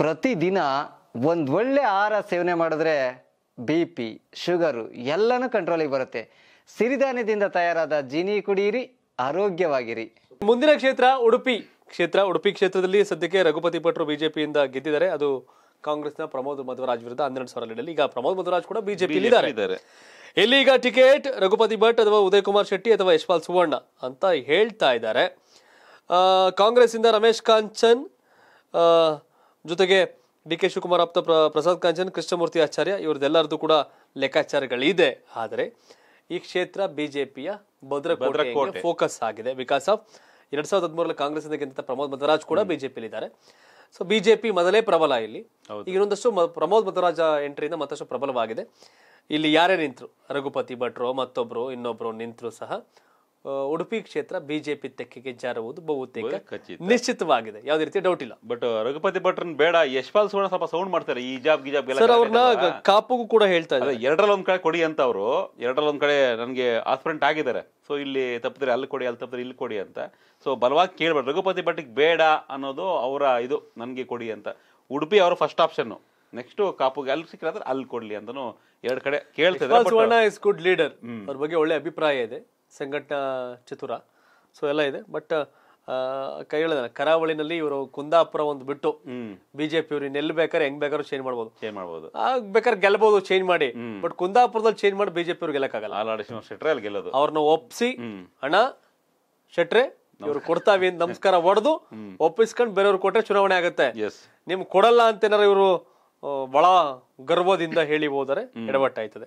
ಪ್ರತಿದಿನ ಒಂದು ಒಳ್ಳೆ ಆಹಾರ ಸೇವನೆ ಮಾಡಿದ್ರೆ ಬಿ ಪಿ ಶುಗರು ಎಲ್ಲನೂ ಕಂಟ್ರೋಲಿಗೆ ಬರುತ್ತೆ ಸಿರಿಧಾನ್ಯದಿಂದ ತಯಾರಾದ ಜೀನಿ ಕುಡಿಯಿರಿ ಆರೋಗ್ಯವಾಗಿರಿ ಮುಂದಿನ ಕ್ಷೇತ್ರ ಉಡುಪಿ ಕ್ಷೇತ್ರ ಉಡುಪಿ ಕ್ಷೇತ್ರದಲ್ಲಿ ಸದ್ಯಕ್ಕೆ ರಘುಪತಿ ಭಟ್ರು ಬಿಜೆಪಿಯಿಂದ ಗೆದ್ದಿದ್ದಾರೆ ಅದು ಕಾಂಗ್ರೆಸ್ನ ಪ್ರಮೋದ್ ಮಧುರಾಜ್ ವಿರುದ್ಧ ಹನ್ನೆರಡು ಸಾವಿರ ಲೀಡಲ್ಲಿ ಈಗ ಪ್ರಮೋದ್ ಮಧುರಾಜ್ ಕೂಡ ಬಿಜೆಪಿ ಇದ್ದಾರೆ ಎಲ್ಲಿ ಈಗ ಟಿಕೆಟ್ ರಘುಪತಿ ಭಟ್ ಅಥವಾ ಉದಯ್ ಕುಮಾರ್ ಶೆಟ್ಟಿ ಅಥವಾ ಯಶ್ಪಾಲ್ ಸುವರ್ಣ ಅಂತ ಹೇಳ್ತಾ ಇದ್ದಾರೆ ಕಾಂಗ್ರೆಸ್ ಇಂದ ರಮೇಶ್ ಕಾಂಚನ್ ಜೊತೆಗೆ ಡಿ ಕೆ ಶಿವಕುಮಾರ್ ಆಪ್ತ ಪ್ರಸಾದ್ ಕಾಂಚನ್ ಕೃಷ್ಣಮೂರ್ತಿ ಆಚಾರ್ಯ ಇವ್ರದ್ದೆಲ್ಲರದ್ದು ಕೂಡ ಲೆಕ್ಕಾಚಾರಗಳಿದೆ ಆದರೆ ಈ ಕ್ಷೇತ್ರ ಬಿಜೆಪಿಯ ಭದ್ರಕೋಟೆ ಫೋಕಸ್ ಆಗಿದೆ ಬಿಕಾಸ್ ಆಫ್ ಎರಡ್ ಸಾವಿರದ ಹದಿಮೂರರಲ್ಲಿ ಕಾಂಗ್ರೆಸ್ ಗೆದ್ದಂತ ಪ್ರಮೋದ್ ಮದರಾಜ್ ಕೂಡ ಬಿಜೆಪಿಲಿ ಇದ್ದಾರೆ ಸೊ ಬಿಜೆಪಿ ಮೊದಲೇ ಪ್ರಬಲ ಇಲ್ಲಿ ಇನ್ನೊಂದಷ್ಟು ಪ್ರಮೋದ್ ಮಧರಾಜ ಎಂಟ್ರಿಯಿಂದ ಮತ್ತಷ್ಟು ಪ್ರಬಲವಾಗಿದೆ ಇಲ್ಲಿ ಯಾರೇ ನಿಂತರು ರಘುಪತಿ ಭಟ್ರು ಮತ್ತೊಬ್ರು ಇನ್ನೊಬ್ರು ನಿಂತರು ಸಹ ಉಡುಪಿ ಕ್ಷೇತ್ರ ಬಿಜೆಪಿ ತೆಕ್ಕೆಗೆ ಜಾರುವುದು ಬಹುತೇಕ ನಿಶ್ಚಿತವಾಗಿದೆ ಯಾವುದೇ ರೀತಿ ಡೌಟ್ ಇಲ್ಲ ಬಟ್ ರಘುಪತಿ ಭಟ್ರನ್ ಬೇಡ ಯಶ್ಪಾಲ್ ಸುವರ್ಣ ಸ್ವಲ್ಪ ಸೌಂಡ್ ಮಾಡ್ತಾರೆ ಈ ಜಾಬ್ ಗಿಜಾಬ್ ಸರ್ ಅವ್ರನ್ನ ಕಾಪುಗೂ ಕೂಡ ಹೇಳ್ತಾ ಇದ್ದಾರೆ ಎರಡರಲ್ಲಿ ಒಂದ್ ಕಡೆ ಕೊಡಿ ಅಂತ ಅವರು ಎರಡರಲ್ಲಿ ಒಂದ್ ಕಡೆ ನನಗೆ ಆಸ್ಪರೆಂಟ್ ಆಗಿದ್ದಾರೆ ಸೊ ಇಲ್ಲಿ ತಪ್ಪಿದ್ರೆ ಅಲ್ಲಿ ಕೊಡಿ ಅಲ್ಲಿ ತಪ್ಪಿದ್ರೆ ಇಲ್ಲಿ ಕೊಡಿ ಅಂತ ಸೊ ಬಲವಾಗಿ ಕೇಳ್ಬಾರ್ದು ರಘುಪತಿ ಭಟ್ಗೆ ಬೇಡ ಅನ್ನೋದು ಅವರ ಇದು ನನಗೆ ಕೊಡಿ ಅಂತ ಉಡುಪಿ ಅವರ ಫಸ್ಟ್ ಆಪ್ಷನ್ ನೆಕ್ಸ್ಟ್ ಕಾಪುಗೆ ಅಲ್ಲಿ ಸಿಕ್ಕಿದ್ರೆ ಅಲ್ಲಿ ಕೊಡ್ಲಿ ಅಂತಾನು ಎರಡ್ ಕಡೆ ಕೇಳ್ತಾ ಇಸ್ ಗುಡ್ ಲೀಡರ್ ಅವ್ರ ಬಗ್ಗೆ ಒಳ್ಳೆ ಅಭಿಪ್ರಾಯ ಇದೆ ಸಂಘಟ ಚತುರ ಸೊ ಎಲ್ಲ ಇದೆ ಬಟ್ ಕೈ ಹೇಳಿದ ಕರಾವಳಿನಲ್ಲಿ ಇವರು ಕುಂದಾಪುರ ಒಂದು ಬಿಟ್ಟು ಬಿಜೆಪಿ ಇವ್ರು ಬೇಕಾರೆ ಬೇಕಾದ್ರೆ ಹೆಂಗ್ ಬೇಕಾದ್ರು ಚೇಂಜ್ ಮಾಡಬಹುದು ಚೇಂಜ್ ಮಾಡ್ಬೋದು ಬೇಕಾದ್ರೆ ಗೆಲ್ಬಹುದು ಚೇಂಜ್ ಮಾಡಿ ಬಟ್ ಕುಂದಾಪುರದಲ್ಲಿ ಚೇಂಜ್ ಮಾಡಿ ಬಿಜೆಪಿ ಅವ್ರು ಗೆಲ್ಲಕ್ಕಾಗಲ್ಲ ಅಲ್ಲಿ ಗೆಲ್ಲೋದು ಅವ್ರನ್ನ ಒಪ್ಸಿ ಹಣ ಶೆಟ್ರೆ ಇವ್ರು ಕೊಡ್ತಾವಿ ಅಂತ ನಮಸ್ಕಾರ ಹೊಡೆದು ಒಪ್ಪಿಸ್ಕೊಂಡು ಬೇರೆಯವ್ರು ಕೊಟ್ರೆ ಚುನಾವಣೆ ಆಗುತ್ತೆ ನಿಮ್ ಕೊಡಲ್ಲ ಅಂತ ಏನಾರ ಇವರು ಬಹಳ ಗರ್ವದಿಂದ ಹೇಳಿ ಹೋದರೆ ಎಡವಟ್ಟಾಯ್ತದೆ